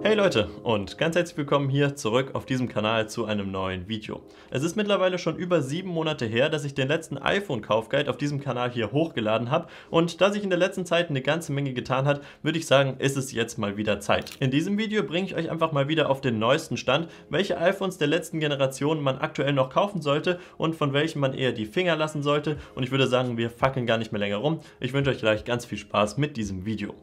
Hey Leute und ganz herzlich willkommen hier zurück auf diesem Kanal zu einem neuen Video. Es ist mittlerweile schon über sieben Monate her, dass ich den letzten iPhone-Kaufguide auf diesem Kanal hier hochgeladen habe und da sich in der letzten Zeit eine ganze Menge getan hat, würde ich sagen, ist es jetzt mal wieder Zeit. In diesem Video bringe ich euch einfach mal wieder auf den neuesten Stand, welche iPhones der letzten Generation man aktuell noch kaufen sollte und von welchen man eher die Finger lassen sollte und ich würde sagen, wir fackeln gar nicht mehr länger rum. Ich wünsche euch gleich ganz viel Spaß mit diesem Video.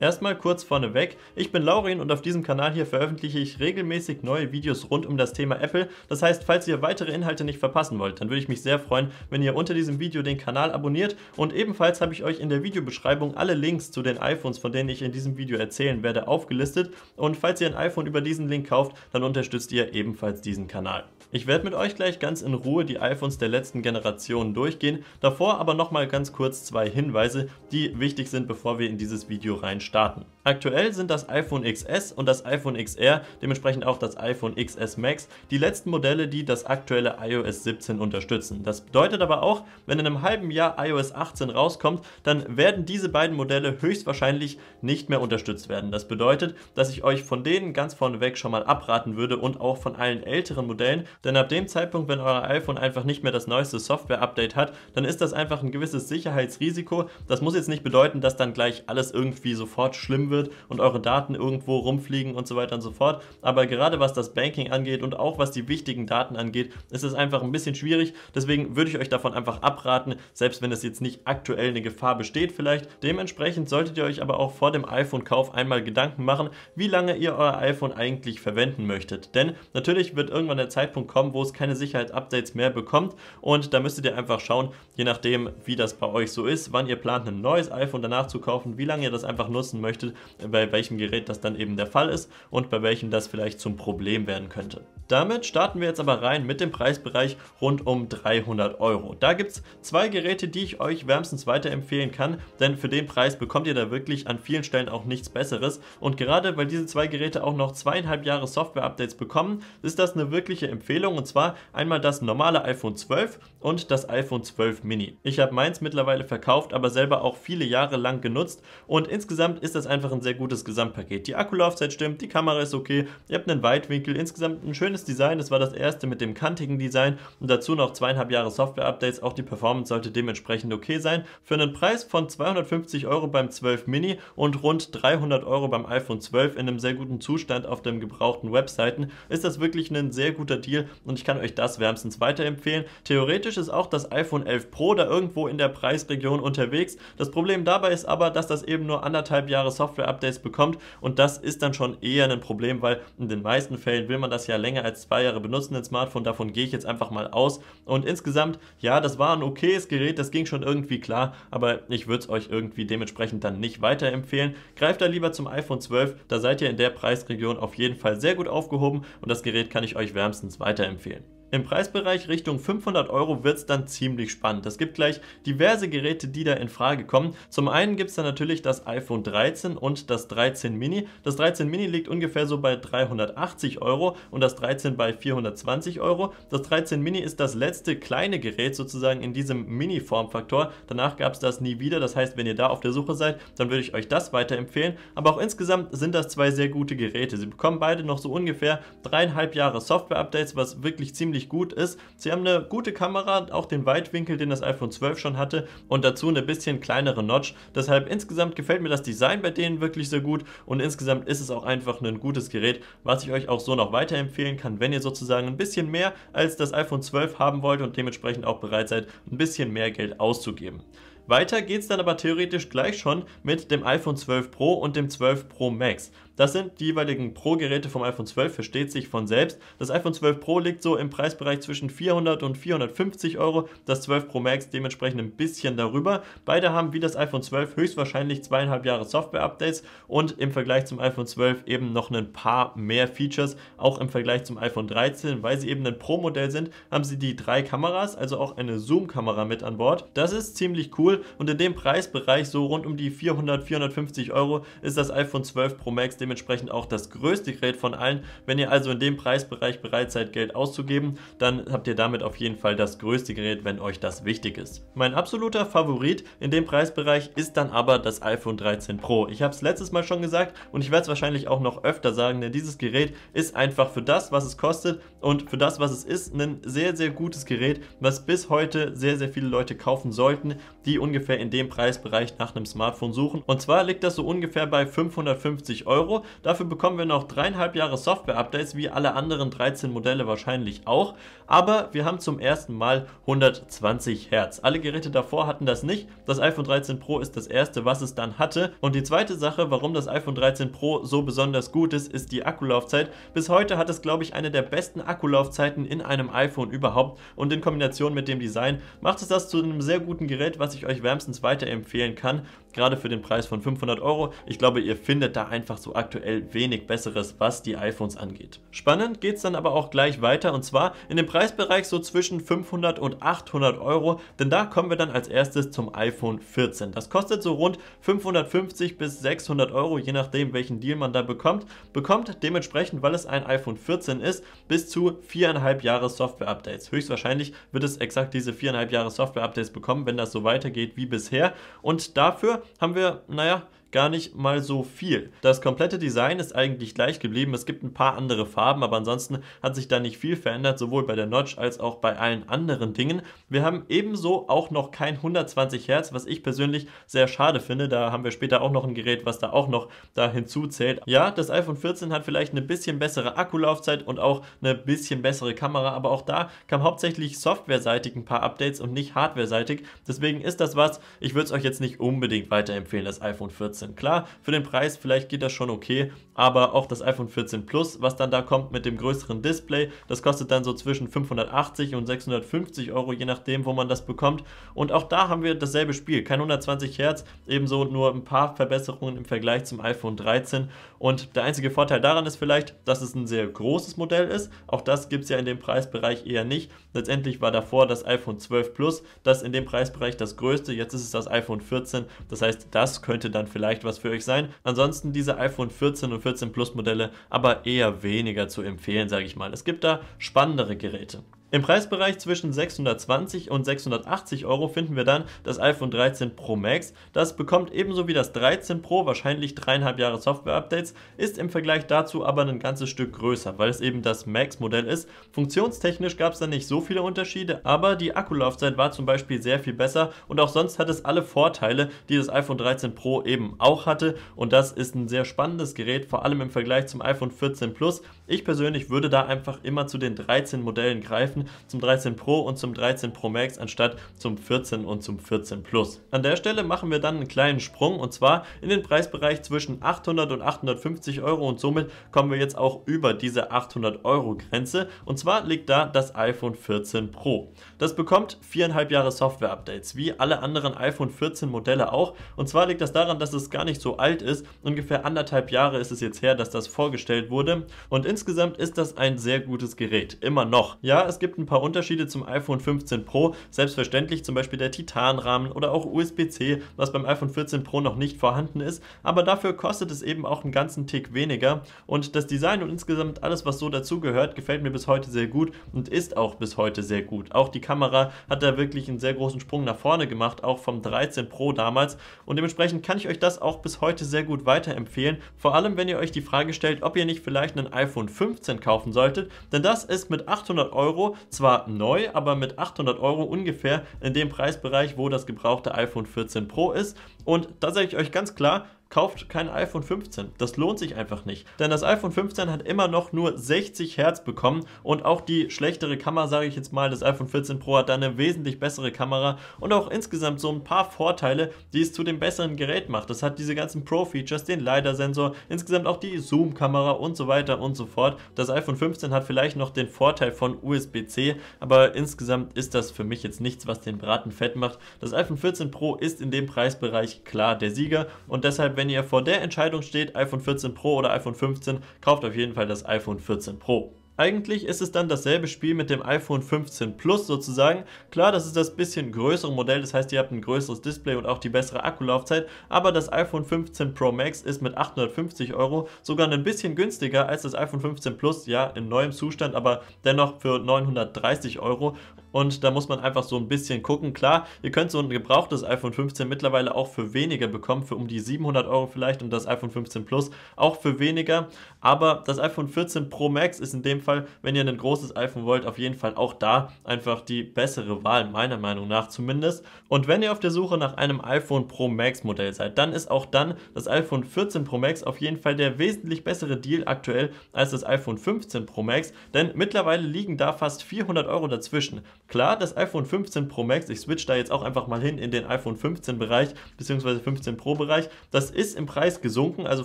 Erstmal kurz vorneweg, ich bin Laurin und auf diesem Kanal hier veröffentliche ich regelmäßig neue Videos rund um das Thema Apple. Das heißt, falls ihr weitere Inhalte nicht verpassen wollt, dann würde ich mich sehr freuen, wenn ihr unter diesem Video den Kanal abonniert und ebenfalls habe ich euch in der Videobeschreibung alle Links zu den iPhones, von denen ich in diesem Video erzählen werde, aufgelistet und falls ihr ein iPhone über diesen Link kauft, dann unterstützt ihr ebenfalls diesen Kanal. Ich werde mit euch gleich ganz in Ruhe die iPhones der letzten Generation durchgehen, davor aber nochmal ganz kurz zwei Hinweise, die wichtig sind, bevor wir in dieses Video rein starten. Aktuell sind das iPhone XS und das iPhone XR, dementsprechend auch das iPhone XS Max, die letzten Modelle, die das aktuelle iOS 17 unterstützen. Das bedeutet aber auch, wenn in einem halben Jahr iOS 18 rauskommt, dann werden diese beiden Modelle höchstwahrscheinlich nicht mehr unterstützt werden. Das bedeutet, dass ich euch von denen ganz vorneweg schon mal abraten würde und auch von allen älteren Modellen, denn ab dem Zeitpunkt, wenn euer iPhone einfach nicht mehr das neueste Software-Update hat, dann ist das einfach ein gewisses Sicherheitsrisiko. Das muss jetzt nicht bedeuten, dass dann gleich alles irgendwie sofort schlimm wird wird und eure Daten irgendwo rumfliegen und so weiter und so fort. Aber gerade was das Banking angeht und auch was die wichtigen Daten angeht, ist es einfach ein bisschen schwierig. Deswegen würde ich euch davon einfach abraten, selbst wenn es jetzt nicht aktuell eine Gefahr besteht vielleicht. Dementsprechend solltet ihr euch aber auch vor dem iPhone-Kauf einmal Gedanken machen, wie lange ihr euer iPhone eigentlich verwenden möchtet. Denn natürlich wird irgendwann der Zeitpunkt kommen, wo es keine Sicherheitsupdates mehr bekommt und da müsstet ihr einfach schauen, je nachdem, wie das bei euch so ist, wann ihr plant, ein neues iPhone danach zu kaufen, wie lange ihr das einfach nutzen möchtet, bei welchem Gerät das dann eben der Fall ist und bei welchem das vielleicht zum Problem werden könnte. Damit starten wir jetzt aber rein mit dem Preisbereich rund um 300 Euro. Da gibt es zwei Geräte, die ich euch wärmstens weiterempfehlen kann, denn für den Preis bekommt ihr da wirklich an vielen Stellen auch nichts Besseres. Und gerade weil diese zwei Geräte auch noch zweieinhalb Jahre Software-Updates bekommen, ist das eine wirkliche Empfehlung und zwar einmal das normale iPhone 12 und das iPhone 12 Mini. Ich habe meins mittlerweile verkauft, aber selber auch viele Jahre lang genutzt und insgesamt ist das einfach ein sehr gutes Gesamtpaket. Die Akkulaufzeit stimmt, die Kamera ist okay, ihr habt einen Weitwinkel, insgesamt ein schönes schönes Design. Das war das erste mit dem kantigen Design und dazu noch zweieinhalb Jahre Software-Updates. Auch die Performance sollte dementsprechend okay sein. Für einen Preis von 250 Euro beim 12 Mini und rund 300 Euro beim iPhone 12 in einem sehr guten Zustand auf den gebrauchten Webseiten ist das wirklich ein sehr guter Deal und ich kann euch das wärmstens weiterempfehlen. Theoretisch ist auch das iPhone 11 Pro da irgendwo in der Preisregion unterwegs. Das Problem dabei ist aber, dass das eben nur anderthalb Jahre Software-Updates bekommt und das ist dann schon eher ein Problem, weil in den meisten Fällen will man das ja länger als als zwei Jahre benutzen, ein Smartphone. Davon gehe ich jetzt einfach mal aus. Und insgesamt, ja, das war ein okayes Gerät, das ging schon irgendwie klar, aber ich würde es euch irgendwie dementsprechend dann nicht weiterempfehlen. Greift da lieber zum iPhone 12, da seid ihr in der Preisregion auf jeden Fall sehr gut aufgehoben und das Gerät kann ich euch wärmstens weiterempfehlen. Im Preisbereich Richtung 500 Euro wird es dann ziemlich spannend. Es gibt gleich diverse Geräte, die da in Frage kommen. Zum einen gibt es dann natürlich das iPhone 13 und das 13 Mini. Das 13 Mini liegt ungefähr so bei 380 Euro und das 13 bei 420 Euro. Das 13 Mini ist das letzte kleine Gerät sozusagen in diesem Mini-Formfaktor. Danach gab es das nie wieder. Das heißt, wenn ihr da auf der Suche seid, dann würde ich euch das weiterempfehlen. Aber auch insgesamt sind das zwei sehr gute Geräte. Sie bekommen beide noch so ungefähr dreieinhalb Jahre Software-Updates, was wirklich ziemlich wirklich gut ist. Sie haben eine gute Kamera, auch den Weitwinkel, den das iPhone 12 schon hatte und dazu eine bisschen kleinere Notch. Deshalb insgesamt gefällt mir das Design bei denen wirklich sehr gut und insgesamt ist es auch einfach ein gutes Gerät, was ich euch auch so noch weiterempfehlen kann, wenn ihr sozusagen ein bisschen mehr als das iPhone 12 haben wollt und dementsprechend auch bereit seid, ein bisschen mehr Geld auszugeben. Weiter geht es dann aber theoretisch gleich schon mit dem iPhone 12 Pro und dem 12 Pro Max. Das sind die jeweiligen Pro-Geräte vom iPhone 12, versteht sich von selbst. Das iPhone 12 Pro liegt so im Preisbereich zwischen 400 und 450 Euro, das 12 Pro Max dementsprechend ein bisschen darüber. Beide haben wie das iPhone 12 höchstwahrscheinlich zweieinhalb Jahre Software-Updates und im Vergleich zum iPhone 12 eben noch ein paar mehr Features, auch im Vergleich zum iPhone 13, weil sie eben ein Pro-Modell sind, haben sie die drei Kameras, also auch eine Zoom-Kamera mit an Bord. Das ist ziemlich cool und in dem Preisbereich so rund um die 400, 450 Euro ist das iPhone 12 Pro Max dementsprechend dementsprechend auch das größte Gerät von allen. Wenn ihr also in dem Preisbereich bereit seid, Geld auszugeben, dann habt ihr damit auf jeden Fall das größte Gerät, wenn euch das wichtig ist. Mein absoluter Favorit in dem Preisbereich ist dann aber das iPhone 13 Pro. Ich habe es letztes Mal schon gesagt und ich werde es wahrscheinlich auch noch öfter sagen, denn dieses Gerät ist einfach für das, was es kostet und für das, was es ist, ein sehr, sehr gutes Gerät, was bis heute sehr, sehr viele Leute kaufen sollten, die ungefähr in dem Preisbereich nach einem Smartphone suchen. Und zwar liegt das so ungefähr bei 550 Euro. Dafür bekommen wir noch dreieinhalb Jahre Software-Updates, wie alle anderen 13 Modelle wahrscheinlich auch. Aber wir haben zum ersten Mal 120 Hertz. Alle Geräte davor hatten das nicht. Das iPhone 13 Pro ist das erste, was es dann hatte. Und die zweite Sache, warum das iPhone 13 Pro so besonders gut ist, ist die Akkulaufzeit. Bis heute hat es, glaube ich, eine der besten Akkulaufzeiten in einem iPhone überhaupt. Und in Kombination mit dem Design macht es das zu einem sehr guten Gerät, was ich euch wärmstens weiterempfehlen kann gerade für den Preis von 500 Euro. Ich glaube, ihr findet da einfach so aktuell wenig Besseres, was die iPhones angeht. Spannend geht es dann aber auch gleich weiter und zwar in dem Preisbereich so zwischen 500 und 800 Euro, denn da kommen wir dann als erstes zum iPhone 14. Das kostet so rund 550 bis 600 Euro, je nachdem welchen Deal man da bekommt, bekommt dementsprechend, weil es ein iPhone 14 ist, bis zu viereinhalb Jahre Software-Updates. Höchstwahrscheinlich wird es exakt diese viereinhalb Jahre Software-Updates bekommen, wenn das so weitergeht wie bisher. Und dafür haben wir, naja, gar nicht mal so viel. Das komplette Design ist eigentlich gleich geblieben. Es gibt ein paar andere Farben, aber ansonsten hat sich da nicht viel verändert, sowohl bei der Notch als auch bei allen anderen Dingen. Wir haben ebenso auch noch kein 120 Hertz, was ich persönlich sehr schade finde. Da haben wir später auch noch ein Gerät, was da auch noch da hinzuzählt. Ja, das iPhone 14 hat vielleicht eine bisschen bessere Akkulaufzeit und auch eine bisschen bessere Kamera, aber auch da kam hauptsächlich softwareseitig ein paar Updates und nicht hardwareseitig. Deswegen ist das was, ich würde es euch jetzt nicht unbedingt weiterempfehlen, das iPhone 14. 14. Klar, für den Preis vielleicht geht das schon okay, aber auch das iPhone 14 Plus, was dann da kommt mit dem größeren Display, das kostet dann so zwischen 580 und 650 Euro, je nachdem, wo man das bekommt. Und auch da haben wir dasselbe Spiel, kein 120 Hertz, ebenso nur ein paar Verbesserungen im Vergleich zum iPhone 13. Und der einzige Vorteil daran ist vielleicht, dass es ein sehr großes Modell ist. Auch das gibt es ja in dem Preisbereich eher nicht. Letztendlich war davor das iPhone 12 Plus, das in dem Preisbereich das größte. Jetzt ist es das iPhone 14. Das heißt, das könnte dann vielleicht vielleicht was für euch sein. Ansonsten diese iPhone 14 und 14 Plus Modelle aber eher weniger zu empfehlen, sage ich mal. Es gibt da spannendere Geräte. Im Preisbereich zwischen 620 und 680 Euro finden wir dann das iPhone 13 Pro Max. Das bekommt ebenso wie das 13 Pro wahrscheinlich dreieinhalb Jahre Software-Updates, ist im Vergleich dazu aber ein ganzes Stück größer, weil es eben das Max-Modell ist. Funktionstechnisch gab es da nicht so viele Unterschiede, aber die Akkulaufzeit war zum Beispiel sehr viel besser und auch sonst hat es alle Vorteile, die das iPhone 13 Pro eben auch hatte. Und das ist ein sehr spannendes Gerät, vor allem im Vergleich zum iPhone 14 Plus. Ich persönlich würde da einfach immer zu den 13 Modellen greifen Varianten zum 13 Pro und zum 13 Pro Max anstatt zum 14 und zum 14 Plus. An der Stelle machen wir dann einen kleinen Sprung und zwar in den Preisbereich zwischen 800 und 850 Euro und somit kommen wir jetzt auch über diese 800 Euro Grenze und zwar liegt da das iPhone 14 Pro. Das bekommt viereinhalb Jahre Software Updates wie alle anderen iPhone 14 Modelle auch und zwar liegt das daran, dass es gar nicht so alt ist. Ungefähr anderthalb Jahre ist es jetzt her, dass das vorgestellt wurde und insgesamt ist das ein sehr gutes Gerät, immer noch. Ja, es gibt gibt ein paar Unterschiede zum iPhone 15 Pro, selbstverständlich zum Beispiel der Titanrahmen oder auch USB-C, was beim iPhone 14 Pro noch nicht vorhanden ist, aber dafür kostet es eben auch einen ganzen Tick weniger und das Design und insgesamt alles, was so dazugehört, gefällt mir bis heute sehr gut und ist auch bis heute sehr gut. Auch die Kamera hat da wirklich einen sehr großen Sprung nach vorne gemacht, auch vom 13 Pro damals und dementsprechend kann ich euch das auch bis heute sehr gut weiterempfehlen, vor allem wenn ihr euch die Frage stellt, ob ihr nicht vielleicht ein iPhone 15 kaufen solltet, denn das ist mit 800 Euro zwar neu, aber mit 800 Euro ungefähr in dem Preisbereich, wo das gebrauchte iPhone 14 Pro ist. Und da sage ich euch ganz klar, kauft kein iPhone 15. Das lohnt sich einfach nicht. Denn das iPhone 15 hat immer noch nur 60 Hertz bekommen und auch die schlechtere Kamera, sage ich jetzt mal, das iPhone 14 Pro hat da eine wesentlich bessere Kamera und auch insgesamt so ein paar Vorteile, die es zu dem besseren Gerät macht. Das hat diese ganzen Pro-Features, den LiDAR-Sensor, insgesamt auch die Zoom-Kamera und so weiter und so fort. Das iPhone 15 hat vielleicht noch den Vorteil von USB-C, aber insgesamt ist das für mich jetzt nichts, was den Braten fett macht. Das iPhone 14 Pro ist in dem Preisbereich klar der Sieger und deshalb wenn ihr vor der Entscheidung steht, iPhone 14 Pro oder iPhone 15, kauft auf jeden Fall das iPhone 14 Pro. Eigentlich ist es dann dasselbe Spiel mit dem iPhone 15 Plus sozusagen. Klar, das ist das bisschen größere Modell, das heißt, ihr habt ein größeres Display und auch die bessere Akkulaufzeit, aber das iPhone 15 Pro Max ist mit 850 Euro sogar ein bisschen günstiger als das iPhone 15 Plus, ja, in neuem Zustand, aber dennoch für 930 Euro. Und da muss man einfach so ein bisschen gucken. Klar, ihr könnt so ein gebrauchtes iPhone 15 mittlerweile auch für weniger bekommen, für um die 700 Euro vielleicht und das iPhone 15 Plus auch für weniger. Aber das iPhone 14 Pro Max ist in dem Fall Fall, wenn ihr ein großes iPhone wollt, auf jeden Fall auch da einfach die bessere Wahl, meiner Meinung nach zumindest. Und wenn ihr auf der Suche nach einem iPhone Pro Max Modell seid, dann ist auch dann das iPhone 14 Pro Max auf jeden Fall der wesentlich bessere Deal aktuell als das iPhone 15 Pro Max, denn mittlerweile liegen da fast 400 Euro dazwischen. Klar, das iPhone 15 Pro Max, ich switch da jetzt auch einfach mal hin in den iPhone 15 Bereich bzw. 15 Pro Bereich, das ist im Preis gesunken, also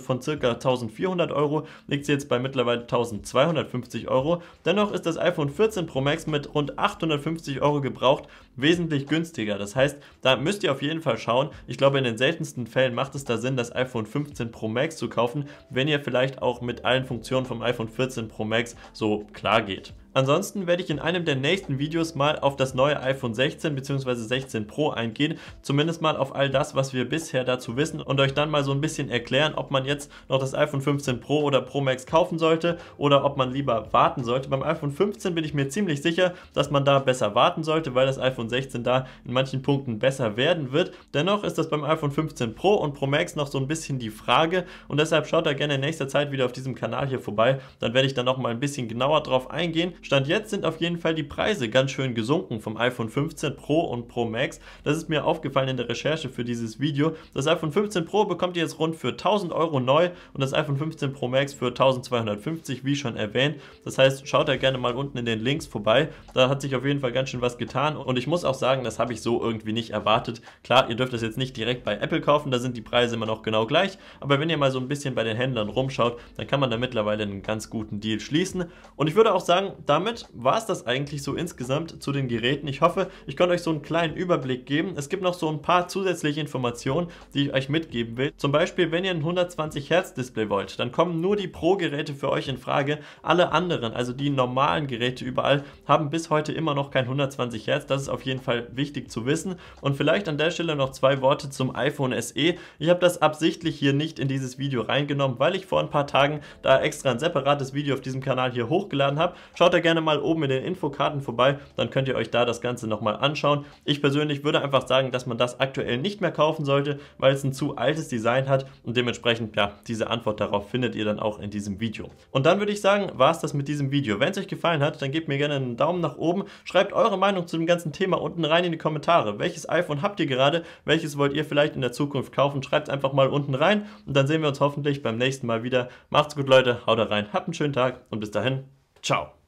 von circa 1400 Euro liegt es jetzt bei mittlerweile 1250 Euro Euro. Dennoch ist das iPhone 14 Pro Max mit rund 850 Euro gebraucht wesentlich günstiger. Das heißt, da müsst ihr auf jeden Fall schauen. Ich glaube, in den seltensten Fällen macht es da Sinn, das iPhone 15 Pro Max zu kaufen, wenn ihr vielleicht auch mit allen Funktionen vom iPhone 14 Pro Max so klar geht. Ansonsten werde ich in einem der nächsten Videos mal auf das neue iPhone 16 bzw. 16 Pro eingehen, zumindest mal auf all das, was wir bisher dazu wissen und euch dann mal so ein bisschen erklären, ob man jetzt noch das iPhone 15 Pro oder Pro Max kaufen sollte oder ob man lieber warten sollte. Beim iPhone 15 bin ich mir ziemlich sicher, dass man da besser warten sollte, weil das iPhone 16 da in manchen Punkten besser werden wird. Dennoch ist das beim iPhone 15 Pro und Pro Max noch so ein bisschen die Frage und deshalb schaut da gerne in nächster Zeit wieder auf diesem Kanal hier vorbei, dann werde ich da noch mal ein bisschen genauer drauf eingehen. Stand jetzt sind auf jeden Fall die Preise ganz schön gesunken vom iPhone 15 Pro und Pro Max. Das ist mir aufgefallen in der Recherche für dieses Video. Das iPhone 15 Pro bekommt ihr jetzt rund für 1000 Euro neu und das iPhone 15 Pro Max für 1250, wie schon erwähnt. Das heißt, schaut da gerne mal unten in den Links vorbei. Da hat sich auf jeden Fall ganz schön was getan und ich muss auch sagen, das habe ich so irgendwie nicht erwartet. Klar, ihr dürft das jetzt nicht direkt bei Apple kaufen, da sind die Preise immer noch genau gleich, aber wenn ihr mal so ein bisschen bei den Händlern rumschaut, dann kann man da mittlerweile einen ganz guten Deal schließen und ich würde auch sagen, da damit war es das eigentlich so insgesamt zu den Geräten. Ich hoffe, ich konnte euch so einen kleinen Überblick geben. Es gibt noch so ein paar zusätzliche Informationen, die ich euch mitgeben will. Zum Beispiel, wenn ihr ein 120 Hertz Display wollt, dann kommen nur die Pro-Geräte für euch in Frage. Alle anderen, also die normalen Geräte überall, haben bis heute immer noch kein 120 Hertz. Das ist auf jeden Fall wichtig zu wissen. Und vielleicht an der Stelle noch zwei Worte zum iPhone SE. Ich habe das absichtlich hier nicht in dieses Video reingenommen, weil ich vor ein paar Tagen da extra ein separates Video auf diesem Kanal hier hochgeladen habe. Schaut da gerne mal oben in den Infokarten vorbei, dann könnt ihr euch da das Ganze nochmal anschauen. Ich persönlich würde einfach sagen, dass man das aktuell nicht mehr kaufen sollte, weil es ein zu altes Design hat und dementsprechend, ja, diese Antwort darauf findet ihr dann auch in diesem Video. Und dann würde ich sagen, war es das mit diesem Video. Wenn es euch gefallen hat, dann gebt mir gerne einen Daumen nach oben, schreibt eure Meinung zu dem ganzen Thema unten rein in die Kommentare. Welches iPhone habt ihr gerade? Welches wollt ihr vielleicht in der Zukunft kaufen? Schreibt einfach mal unten rein und dann sehen wir uns hoffentlich beim nächsten Mal wieder. Macht's gut, Leute, haut rein, habt einen schönen Tag und bis dahin, ciao.